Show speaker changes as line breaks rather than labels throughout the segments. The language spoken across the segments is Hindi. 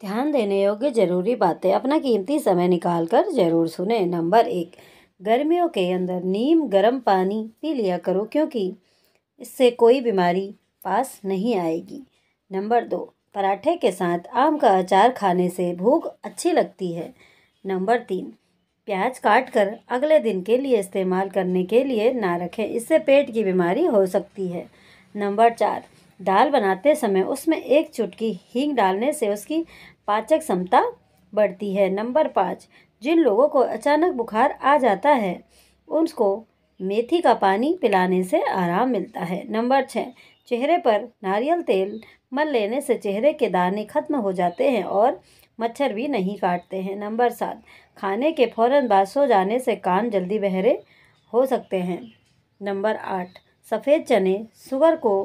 ध्यान देने योग्य जरूरी बातें अपना कीमती समय निकाल कर जरूर सुने नंबर एक गर्मियों के अंदर नीम गर्म पानी पी लिया करो क्योंकि इससे कोई बीमारी पास नहीं आएगी नंबर दो पराठे के साथ आम का अचार खाने से भूख अच्छी लगती है नंबर तीन प्याज काट कर अगले दिन के लिए इस्तेमाल करने के लिए ना रखें इससे पेट की बीमारी हो सकती है नंबर चार दाल बनाते समय उसमें एक चुटकी हींग डालने से उसकी पाचक क्षमता बढ़ती है नंबर पाँच जिन लोगों को अचानक बुखार आ जाता है उनको मेथी का पानी पिलाने से आराम मिलता है नंबर छः चेहरे पर नारियल तेल मल लेने से चेहरे के दाने खत्म हो जाते हैं और मच्छर भी नहीं काटते हैं नंबर सात खाने के फौरन बाद सो जाने से कान जल्दी बहरे हो सकते हैं नंबर आठ सफ़ेद चने शुगर को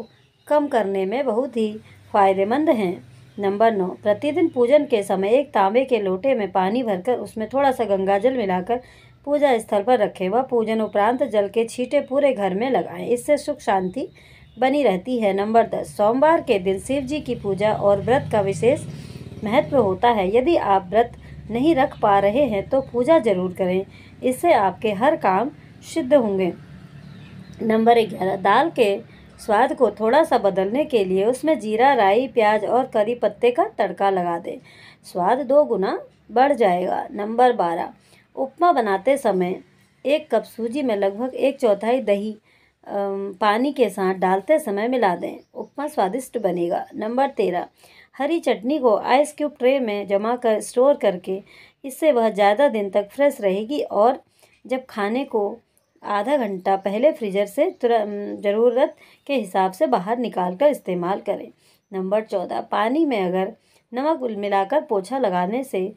कम करने में बहुत ही फायदेमंद हैं नंबर नौ प्रतिदिन पूजन के समय एक तांबे के लोटे में पानी भरकर उसमें थोड़ा सा गंगा जल मिलाकर पूजा स्थल पर रखें व पूजन उपरांत जल के छींटे पूरे घर में लगाएं इससे सुख शांति बनी रहती है नंबर दस सोमवार के दिन शिव जी की पूजा और व्रत का विशेष महत्व होता है यदि आप व्रत नहीं रख पा रहे हैं तो पूजा जरूर करें इससे आपके हर काम सिद्ध होंगे नंबर ग्यारह दाल के स्वाद को थोड़ा सा बदलने के लिए उसमें जीरा राई प्याज और करी पत्ते का तड़का लगा दें स्वाद दो गुना बढ़ जाएगा नंबर बारह उपमा बनाते समय एक कप सूजी में लगभग एक चौथाई दही पानी के साथ डालते समय मिला दें उपमा स्वादिष्ट बनेगा नंबर तेरह हरी चटनी को आइस क्यूब ट्रे में जमा कर स्टोर करके इससे वह ज़्यादा दिन तक फ्रेश रहेगी और जब खाने को आधा घंटा पहले फ्रीजर से ज़रूरत के हिसाब से बाहर निकाल कर इस्तेमाल करें नंबर चौदह पानी में अगर नमक मिलाकर पोछा लगाने से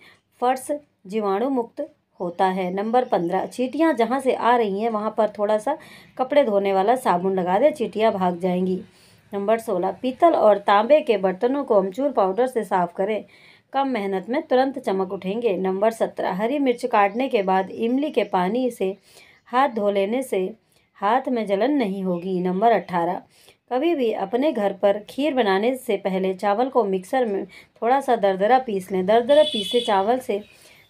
फर्श जीवाणु मुक्त होता है नंबर पंद्रह चीटियाँ जहाँ से आ रही हैं वहाँ पर थोड़ा सा कपड़े धोने वाला साबुन लगा दें चीटियाँ भाग जाएंगी नंबर सोलह पीतल और तांबे के बर्तनों को अमचूर पाउडर से साफ करें कम मेहनत में तुरंत चमक उठेंगे नंबर सत्रह हरी मिर्च काटने के बाद इमली के पानी से हाथ धो लेने से हाथ में जलन नहीं होगी नंबर अट्ठारह कभी भी अपने घर पर खीर बनाने से पहले चावल को मिक्सर में थोड़ा सा दरदरा पीस लें दरदरा पीसे चावल से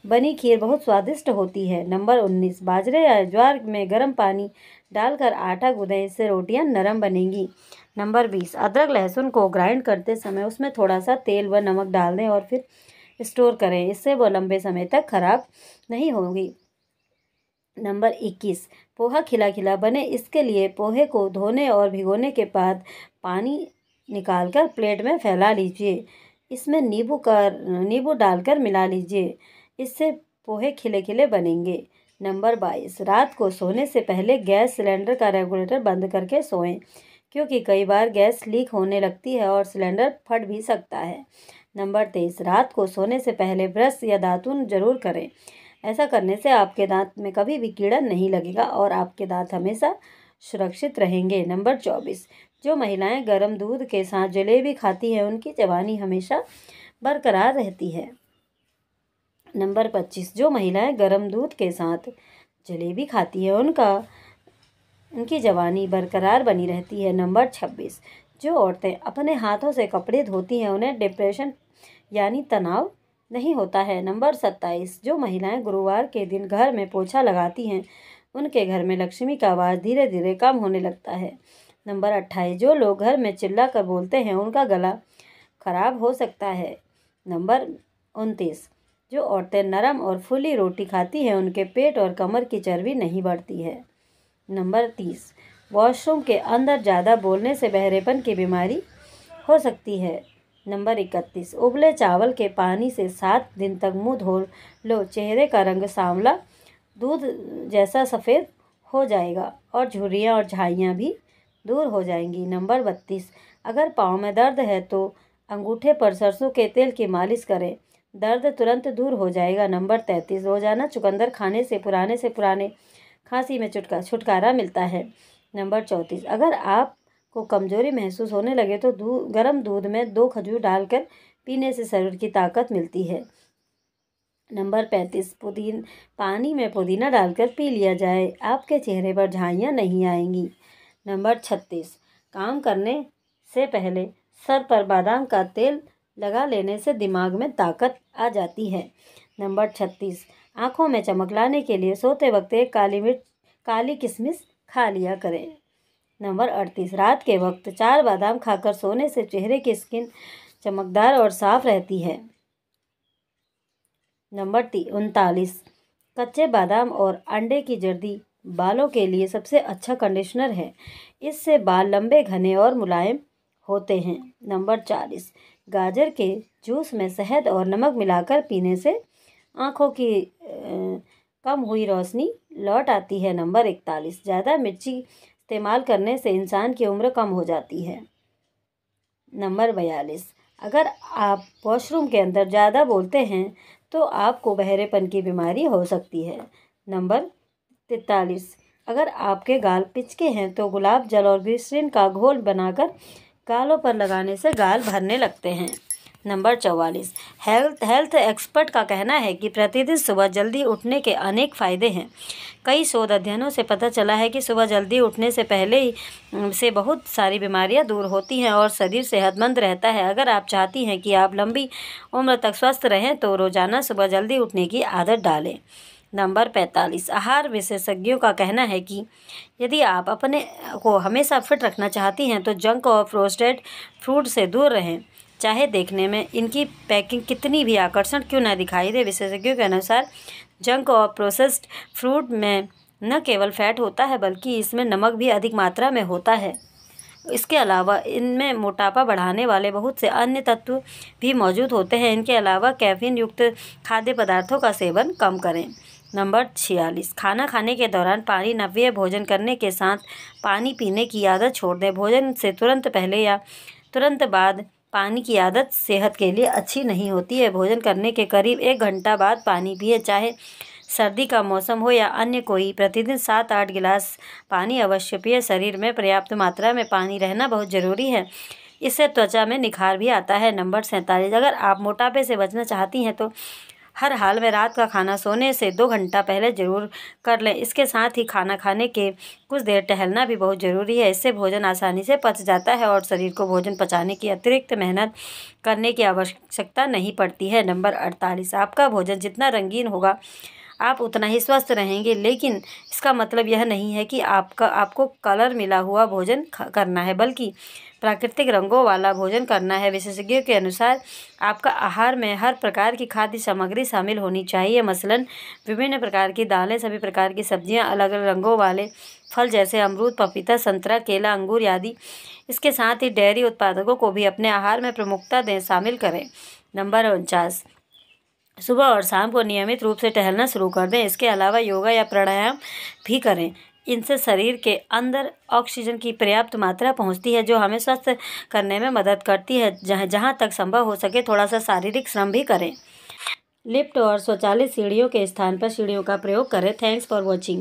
बनी खीर बहुत स्वादिष्ट होती है नंबर उन्नीस बाजरे या ज्वार में गर्म पानी डालकर आटा गूँधें इससे रोटियां नरम बनेंगी नंबर बीस अदरक लहसुन को ग्राइंड करते समय उसमें थोड़ा सा तेल व नमक डाल दें और फिर स्टोर करें इससे वो लंबे समय तक खराब नहीं होगी नंबर इक्कीस पोहा खिला खिला बने इसके लिए पोहे को धोने और भिगोने के बाद पानी निकालकर प्लेट में फैला लीजिए इसमें नींबू का नींबू डालकर मिला लीजिए इससे पोहे खिले खिले बनेंगे नंबर बाईस रात को सोने से पहले गैस सिलेंडर का रेगुलेटर बंद करके सोएं क्योंकि कई बार गैस लीक होने लगती है और सिलेंडर फट भी सकता है नंबर तेईस रात को सोने से पहले ब्रश या दातुन जरूर करें ऐसा करने से आपके दांत में कभी भी कीड़ा नहीं लगेगा और आपके दांत हमेशा सुरक्षित रहेंगे नंबर चौबीस जो महिलाएं गर्म दूध के साथ जलेबी खाती हैं उनकी जवानी हमेशा बरकरार रहती है नंबर पच्चीस जो महिलाएं गर्म दूध के साथ जलेबी खाती हैं उनका उनकी जवानी बरकरार बनी रहती है नंबर छब्बीस जो औरतें अपने हाथों से कपड़े धोती हैं उन्हें डिप्रेशन यानी तनाव नहीं होता है नंबर सत्ताईस जो महिलाएं गुरुवार के दिन घर में पोछा लगाती हैं उनके घर में लक्ष्मी का आवाज़ धीरे धीरे कम होने लगता है नंबर अट्ठाईस जो लोग घर में चिल्ला कर बोलते हैं उनका गला खराब हो सकता है नंबर उनतीस जो औरतें नरम और फुली रोटी खाती हैं उनके पेट और कमर की चर्बी नहीं बढ़ती है नंबर तीस वॉशरूम के अंदर ज़्यादा बोलने से बहरेपन की बीमारी हो सकती है नंबर इकतीस उबले चावल के पानी से सात दिन तक मुंह धो लो चेहरे का रंग सांवला दूध जैसा सफ़ेद हो जाएगा और झुरियाँ और झाइयाँ भी दूर हो जाएंगी नंबर बत्तीस अगर पाँव में दर्द है तो अंगूठे पर सरसों के तेल की मालिश करें दर्द तुरंत दूर हो जाएगा नंबर तैंतीस रोज़ाना चुकंदर खाने से पुराने से पुराने खांसी में छुटका छुटकारा मिलता है नंबर चौंतीस अगर आप को कमजोरी महसूस होने लगे तो दूध गर्म दूध में दो खजूर डालकर पीने से शरीर की ताकत मिलती है नंबर पैंतीस पुदीन पानी में पुदीना डालकर पी लिया जाए आपके चेहरे पर झाइयाँ नहीं आएंगी नंबर छत्तीस काम करने से पहले सर पर बादाम का तेल लगा लेने से दिमाग में ताकत आ जाती है नंबर छत्तीस आँखों में चमक लाने के लिए सोते वक्त एक काली मिर्च काली किशमिश खा लिया करें नंबर अड़तीस रात के वक्त चार बादाम खाकर सोने से चेहरे की स्किन चमकदार और साफ रहती है नंबर तीन उनतालीस कच्चे बादाम और अंडे की जर्दी बालों के लिए सबसे अच्छा कंडीशनर है इससे बाल लंबे घने और मुलायम होते हैं नंबर चालीस गाजर के जूस में शहद और नमक मिलाकर पीने से आँखों की कम हुई रोशनी लौट आती है नंबर इकतालीस ज़्यादा मिर्ची इस्तेमाल करने से इंसान की उम्र कम हो जाती है नंबर बयालीस अगर आप वॉशरूम के अंदर ज़्यादा बोलते हैं तो आपको बहरेपन की बीमारी हो सकती है नंबर तैतालीस अगर आपके गाल पिचके हैं तो गुलाब जल और ग्रीसरीन का घोल बनाकर गालों पर लगाने से गाल भरने लगते हैं नंबर चौवालीस हेल्थ हेल्थ एक्सपर्ट का कहना है कि प्रतिदिन सुबह जल्दी उठने के अनेक फ़ायदे हैं कई शोध अध्ययनों से पता चला है कि सुबह जल्दी उठने से पहले ही से बहुत सारी बीमारियां दूर होती हैं और शरीर सेहतमंद रहता है अगर आप चाहती हैं कि आप लंबी उम्र तक स्वस्थ रहें तो रोज़ाना सुबह जल्दी उठने की आदत डालें नंबर पैंतालीस आहार विशेषज्ञों का कहना है कि यदि आप अपने को हमेशा फिट रखना चाहती हैं तो जंक और फ्रोस्टेड फ्रूट से दूर रहें चाहे देखने में इनकी पैकिंग कितनी भी आकर्षण क्यों न दिखाई दे विशेषज्ञों के अनुसार जंक और प्रोसेस्ड फ्रूट में न केवल फैट होता है बल्कि इसमें नमक भी अधिक मात्रा में होता है इसके अलावा इनमें मोटापा बढ़ाने वाले बहुत से अन्य तत्व भी मौजूद होते हैं इनके अलावा कैफीन युक्त खाद्य पदार्थों का सेवन कम करें नंबर छियालीस खाना खाने के दौरान पानी नव्य भोजन करने के साथ पानी पीने की आदत छोड़ दें भोजन से तुरंत पहले या तुरंत बाद पानी की आदत सेहत के लिए अच्छी नहीं होती है भोजन करने के करीब एक घंटा बाद पानी पिए चाहे सर्दी का मौसम हो या अन्य कोई प्रतिदिन सात आठ गिलास पानी अवश्य पिए शरीर में पर्याप्त मात्रा में पानी रहना बहुत ज़रूरी है इससे त्वचा में निखार भी आता है नंबर सैंतालीस अगर आप मोटापे से बचना चाहती हैं तो हर हाल में रात का खाना सोने से दो घंटा पहले ज़रूर कर लें इसके साथ ही खाना खाने के कुछ देर टहलना भी बहुत ज़रूरी है इससे भोजन आसानी से पच जाता है और शरीर को भोजन पचाने की अतिरिक्त मेहनत करने की आवश्यकता नहीं पड़ती है नंबर अड़तालीस आपका भोजन जितना रंगीन होगा आप उतना ही स्वस्थ रहेंगे लेकिन इसका मतलब यह नहीं है कि आपका आपको कलर मिला हुआ भोजन करना है बल्कि प्राकृतिक रंगों वाला भोजन करना है विशेषज्ञों के अनुसार आपका आहार में हर प्रकार की खाद्य सामग्री शामिल होनी चाहिए मसलन विभिन्न प्रकार की दालें सभी प्रकार की सब्जियां अलग अलग रंगों वाले फल जैसे अमरूद पपीता संतरा केला अंगूर आदि इसके साथ ही डेयरी उत्पादकों को भी अपने आहार में प्रमुखता दें शामिल करें नंबर उनचास सुबह और शाम को नियमित रूप से टहलना शुरू कर दें इसके अलावा योगा या प्राणायाम भी करें इनसे शरीर के अंदर ऑक्सीजन की पर्याप्त मात्रा पहुंचती है जो हमें स्वस्थ करने में मदद करती है जहाँ जहाँ तक संभव हो सके थोड़ा सा शारीरिक श्रम भी करें लिफ्ट और स्वचालित सीढ़ियों के स्थान पर सीढ़ियों का प्रयोग करें थैंक्स फॉर वॉचिंग